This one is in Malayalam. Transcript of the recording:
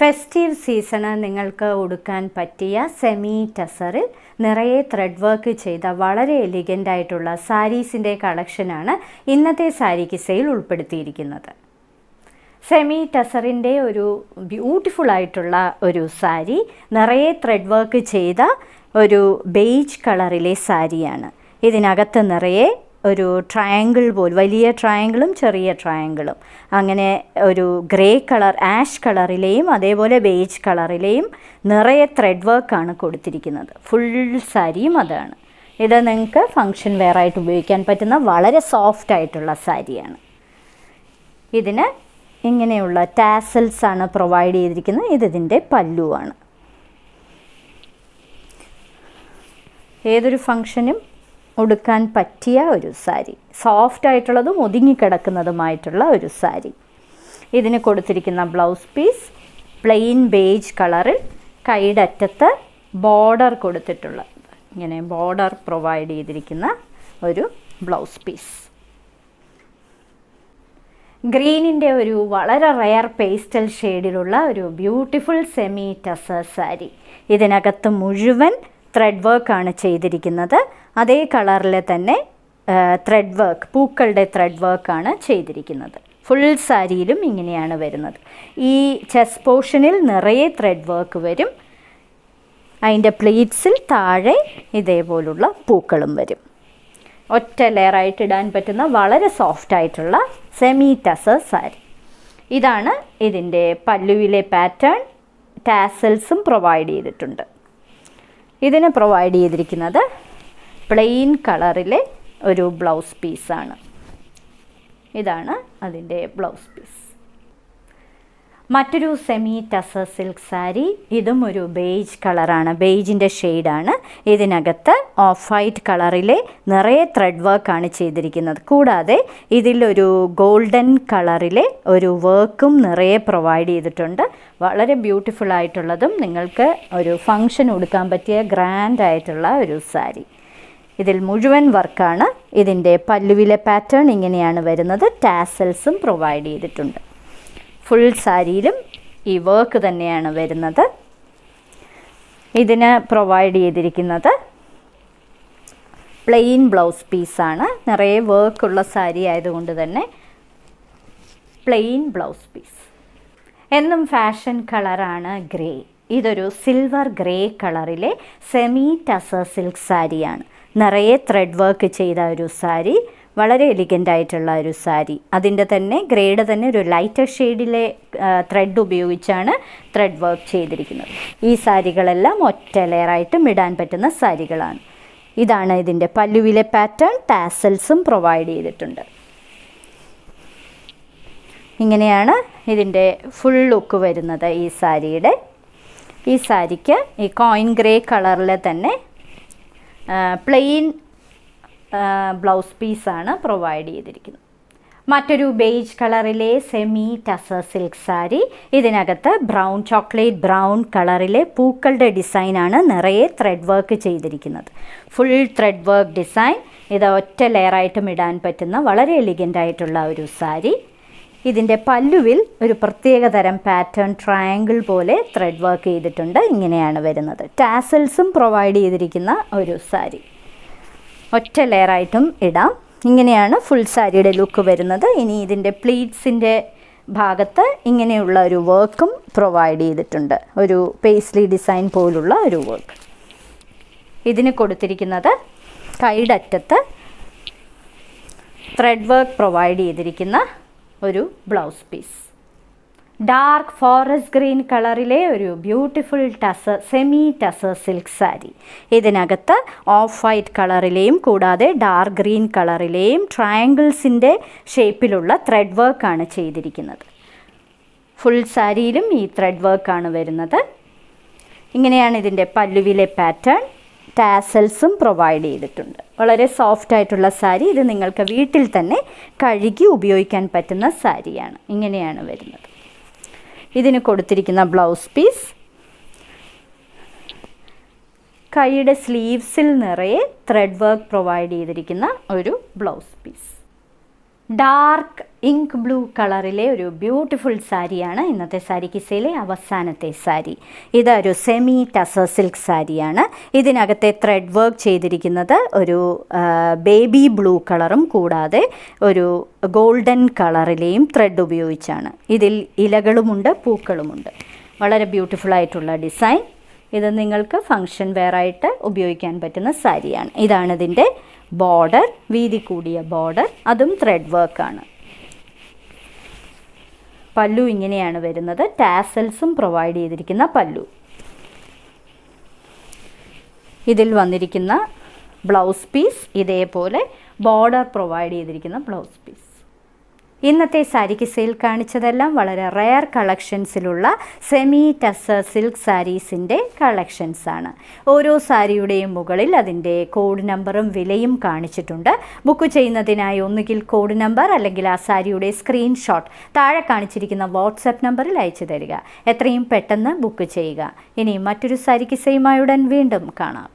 ഫെസ്റ്റീവ് സീസണ് നിങ്ങൾക്ക് ഉടുക്കാൻ പറ്റിയ സെമി ടസറിൽ നിറയെ ത്രെഡ് വർക്ക് ചെയ്ത വളരെ എലിഗൻ്റ് ആയിട്ടുള്ള സാരീസിൻ്റെ കളക്ഷനാണ് ഇന്നത്തെ സാരി കിസയിൽ ഉൾപ്പെടുത്തിയിരിക്കുന്നത് സെമി ടസറിൻ്റെ ഒരു ബ്യൂട്ടിഫുൾ ആയിട്ടുള്ള ഒരു സാരി നിറയെ ത്രെഡ് വർക്ക് ചെയ്ത ഒരു ബെയ്ജ് കളറിലെ സാരിയാണ് ഇതിനകത്ത് നിറയെ ഒരു ട്രയാങ്കിൾ പോലെ വലിയ ട്രയാങ്കിളും ചെറിയ ട്രയാങ്കിളും അങ്ങനെ ഒരു ഗ്രേ കളർ ആഷ് കളറിലെയും അതേപോലെ ബേജ് കളറിലെയും നിറയെ ത്രെഡ് വർക്കാണ് കൊടുത്തിരിക്കുന്നത് ഫുൾ സാരിയും അതാണ് ഇത് നിങ്ങൾക്ക് ഫങ്ഷൻ വെയർ ആയിട്ട് ഉപയോഗിക്കാൻ പറ്റുന്ന വളരെ സോഫ്റ്റ് ആയിട്ടുള്ള സാരിയാണ് ഇതിന് ഇങ്ങനെയുള്ള ടാസൽസ് ആണ് പ്രൊവൈഡ് ചെയ്തിരിക്കുന്നത് ഇത് ഇതിൻ്റെ പല്ലുവാണ് ഏതൊരു ഫങ്ഷനും ഉടുക്കാൻ പറ്റിയ ഒരു സാരി സോഫ്റ്റ് ആയിട്ടുള്ളതും ഒതുങ്ങിക്കിടക്കുന്നതുമായിട്ടുള്ള ഒരു സാരി ഇതിന് കൊടുത്തിരിക്കുന്ന ബ്ലൗസ് പീസ് പ്ലെയിൻ ബേജ് കളറിൽ കൈയുടെ അറ്റത്ത് ബോർഡർ കൊടുത്തിട്ടുള്ള ഇങ്ങനെ ബോർഡർ പ്രൊവൈഡ് ചെയ്തിരിക്കുന്ന ഒരു ബ്ലൗസ് പീസ് ഗ്രീനിൻ്റെ ഒരു വളരെ റയർ പേസ്റ്റൽ ഷെയ്ഡിലുള്ള ഒരു ബ്യൂട്ടിഫുൾ സെമി ടസ സാരി ഇതിനകത്ത് മുഴുവൻ ത്രെഡ് വർക്കാണ് ചെയ്തിരിക്കുന്നത് അതേ കളറിൽ തന്നെ ത്രെഡ് വർക്ക് പൂക്കളുടെ ത്രെഡ് വർക്കാണ് ചെയ്തിരിക്കുന്നത് ഫുൾ സാരിയിലും ഇങ്ങനെയാണ് വരുന്നത് ഈ ചെസ് പോർഷനിൽ നിറയെ ത്രെഡ് വർക്ക് വരും അതിൻ്റെ പ്ലേറ്റ്സിൽ താഴെ ഇതേപോലുള്ള പൂക്കളും വരും ഒറ്റ ലെയറായിട്ട് ഇടാൻ പറ്റുന്ന വളരെ സോഫ്റ്റ് ആയിട്ടുള്ള സെമി ടസർ സാരി ഇതാണ് ഇതിൻ്റെ പല്ലുവിലെ പാറ്റേൺ ടാസൽസും പ്രൊവൈഡ് ചെയ്തിട്ടുണ്ട് ഇതിന് പ്രൊവൈഡ് ചെയ്തിരിക്കുന്നത് പ്ലെയിൻ കളറിലെ ഒരു ബ്ലൗസ് പീസാണ് ഇതാണ് അതിൻ്റെ ബ്ലൗസ് പീസ് മറ്റൊരു സെമി ടസ സിൽക്ക് സാരി ഇതും ഒരു ബേജ് കളറാണ് ബേജിൻ്റെ ഷെയ്ഡാണ് ഇതിനകത്ത് ഓഫ് വൈറ്റ് കളറിലെ നിറയെ ത്രെഡ് വർക്കാണ് ചെയ്തിരിക്കുന്നത് കൂടാതെ ഇതിലൊരു ഗോൾഡൻ കളറിലെ ഒരു വർക്കും നിറയെ പ്രൊവൈഡ് ചെയ്തിട്ടുണ്ട് വളരെ ബ്യൂട്ടിഫുൾ ആയിട്ടുള്ളതും നിങ്ങൾക്ക് ഒരു ഫങ്ഷൻ ഉടുക്കാൻ പറ്റിയ ഗ്രാൻഡ് ആയിട്ടുള്ള ഒരു സാരി ഇതിൽ മുഴുവൻ വർക്കാണ് ഇതിൻ്റെ പല്ലുവിലെ പാറ്റേൺ ഇങ്ങനെയാണ് വരുന്നത് ടാസൽസും പ്രൊവൈഡ് ചെയ്തിട്ടുണ്ട് ഫുൾ സാരിയിലും ഈ വർക്ക് തന്നെയാണ് വരുന്നത് ഇതിന് പ്രൊവൈഡ് ചെയ്തിരിക്കുന്നത് പ്ലെയിൻ ബ്ലൗസ് പീസാണ് നിറയെ വർക്കുള്ള സാരി ആയതുകൊണ്ട് തന്നെ പ്ലെയിൻ ബ്ലൗസ് പീസ് എന്നും ഫാഷൻ കളറാണ് ഗ്രേ ഇതൊരു സിൽവർ ഗ്രേ കളറിലെ സെമി ടസർ സിൽക്ക് സാരിയാണ് നിറയെ ത്രെഡ് വർക്ക് ചെയ്ത ഒരു സാരി വളരെ എലിഗൻ്റ് ആയിട്ടുള്ള ഒരു സാരി അതിൻ്റെ തന്നെ ഗ്രേഡ് തന്നെ ഒരു ലൈറ്റർ ഷെയ്ഡിലെ ത്രെഡ് ഉപയോഗിച്ചാണ് ത്രെഡ് വർക്ക് ചെയ്തിരിക്കുന്നത് ഈ സാരികളെല്ലാം ഒറ്റ ലെയറായിട്ട് ഇടാൻ പറ്റുന്ന സാരികളാണ് ഇതാണ് ഇതിൻ്റെ പല്ലുവിലെ പാറ്റേൺ ടാസൽസും പ്രൊവൈഡ് ചെയ്തിട്ടുണ്ട് ഇങ്ങനെയാണ് ഇതിൻ്റെ ഫുൾ ലുക്ക് വരുന്നത് ഈ സാരിയുടെ ഈ സാരിക്ക് ഈ കോയിൻ ഗ്രേ കളറിൽ തന്നെ പ്ലെയിൻ ബ്ലൗസ് പീസാണ് പ്രൊവൈഡ് ചെയ്തിരിക്കുന്നത് മറ്റൊരു ബേജ് കളറിലെ സെമി ടസ സിൽക്ക് സാരി ഇതിനകത്ത് ബ്രൗൺ ചോക്ലേറ്റ് ബ്രൗൺ കളറിലെ പൂക്കളുടെ ഡിസൈനാണ് നിറയെ ത്രെഡ് വർക്ക് ചെയ്തിരിക്കുന്നത് ഫുൾ ത്രെഡ് വർക്ക് ഡിസൈൻ ഇത് ഒറ്റ ലെയറായിട്ടും ഇടാൻ പറ്റുന്ന വളരെ എലിഗൻ്റ് ആയിട്ടുള്ള ഒരു സാരി ഇതിൻ്റെ പല്ലുവിൽ ഒരു പ്രത്യേക തരം പാറ്റേൺ ട്രയാങ്കിൾ പോലെ ത്രെഡ് വർക്ക് ചെയ്തിട്ടുണ്ട് ഇങ്ങനെയാണ് വരുന്നത് ടാസൽസും പ്രൊവൈഡ് ചെയ്തിരിക്കുന്ന ഒരു സാരി ഒറ്റ ലെയറായിട്ടും ഇടാം ഇങ്ങനെയാണ് ഫുൾ സാരിയുടെ ലുക്ക് വരുന്നത് ഇനി ഇതിൻ്റെ പ്ലീറ്റ്സിൻ്റെ ഭാഗത്ത് ഇങ്ങനെയുള്ള ഒരു വർക്കും പ്രൊവൈഡ് ചെയ്തിട്ടുണ്ട് ഒരു പേസ്ലി ഡിസൈൻ പോലുള്ള ഒരു വർക്ക് ഇതിന് കൊടുത്തിരിക്കുന്നത് കൈയുടെ ത്രെഡ് വർക്ക് പ്രൊവൈഡ് ചെയ്തിരിക്കുന്ന ഒരു blouse piece dark forest green കളറിലെ ഒരു beautiful tussar semi tussar silk sari ഇതിനകത്ത് ഓഫ് വൈറ്റ് കളറിലെയും കൂടാതെ ഡാർക്ക് ഗ്രീൻ കളറിലെയും ട്രയാങ്കിൾസിൻ്റെ ഷേപ്പിലുള്ള ത്രെഡ് വർക്കാണ് ചെയ്തിരിക്കുന്നത് ഫുൾ സാരിയിലും ഈ ത്രെഡ് വർക്കാണ് വരുന്നത് ഇങ്ങനെയാണ് ഇതിൻ്റെ പല്ലുവിലെ പാറ്റേൺ ടാസൽസും പ്രൊവൈഡ് ചെയ്തിട്ടുണ്ട് വളരെ സോഫ്റ്റ് ആയിട്ടുള്ള സാരി ഇത് നിങ്ങൾക്ക് വീട്ടിൽ തന്നെ കഴുകി ഉപയോഗിക്കാൻ പറ്റുന്ന സാരിയാണ് ഇങ്ങനെയാണ് വരുന്നത് ഇതിന് കൊടുത്തിരിക്കുന്ന ബ്ലൗസ് പീസ് കൈയുടെ സ്ലീവ്സിൽ നിറയെ ത്രെഡ് വർക്ക് പ്രൊവൈഡ് ചെയ്തിരിക്കുന്ന ഒരു blouse piece dark ink blue കളറിലെ ഒരു ബ്യൂട്ടിഫുൾ സാരിയാണ് ഇന്നത്തെ സാരി കിസയിലെ അവസാനത്തെ സാരി ഇത് ഒരു സെമി ടസ സിൽക്ക് സാരിയാണ് ഇതിനകത്തെ ത്രെഡ് വർക്ക് ചെയ്തിരിക്കുന്നത് ഒരു ബേബി ബ്ലൂ കളറും കൂടാതെ ഒരു ഗോൾഡൻ കളറിലെയും ത്രെഡ് ഉപയോഗിച്ചാണ് ഇതിൽ ഇലകളുമുണ്ട് പൂക്കളുമുണ്ട് വളരെ ബ്യൂട്ടിഫുൾ ആയിട്ടുള്ള ഡിസൈൻ ഇത് നിങ്ങൾക്ക് ഫങ്ഷൻ ആയിട്ട് ഉപയോഗിക്കാൻ പറ്റുന്ന സാരിയാണ് ഇതാണ് ഇതിൻ്റെ ബോർഡർ വീതി കൂടിയ ബോർഡർ അതും ത്രെഡ് വർക്കാണ് പല്ലു ഇങ്ങനെയാണ് വരുന്നത് ടാസൽസും പ്രൊവൈഡ് ചെയ്തിരിക്കുന്ന പല്ലു ഇതിൽ വന്നിരിക്കുന്ന ബ്ലൗസ് പീസ് ഇതേപോലെ ബോർഡർ പ്രൊവൈഡ് ചെയ്തിരിക്കുന്ന ബ്ലൗസ് പീസ് ഇന്നത്തെ സാരിക്ക് സെയിൽ കാണിച്ചതെല്ലാം വളരെ റെയർ കളക്ഷൻസിലുള്ള സെമി ടസ് സിൽക്ക് സാരീസിൻ്റെ കളക്ഷൻസാണ് ഓരോ സാരിയുടെയും മുകളിൽ അതിൻ്റെ കോഡ് നമ്പറും വിലയും കാണിച്ചിട്ടുണ്ട് ബുക്ക് ചെയ്യുന്നതിനായി ഒന്നുകിൽ കോഡ് നമ്പർ അല്ലെങ്കിൽ ആ സാരിയുടെ സ്ക്രീൻഷോട്ട് താഴെ കാണിച്ചിരിക്കുന്ന വാട്സാപ്പ് നമ്പറിൽ അയച്ചു തരിക എത്രയും പെട്ടെന്ന് ബുക്ക് ചെയ്യുക ഇനി മറ്റൊരു സാരിക്ക് സെയിമായുടൻ വീണ്ടും കാണാം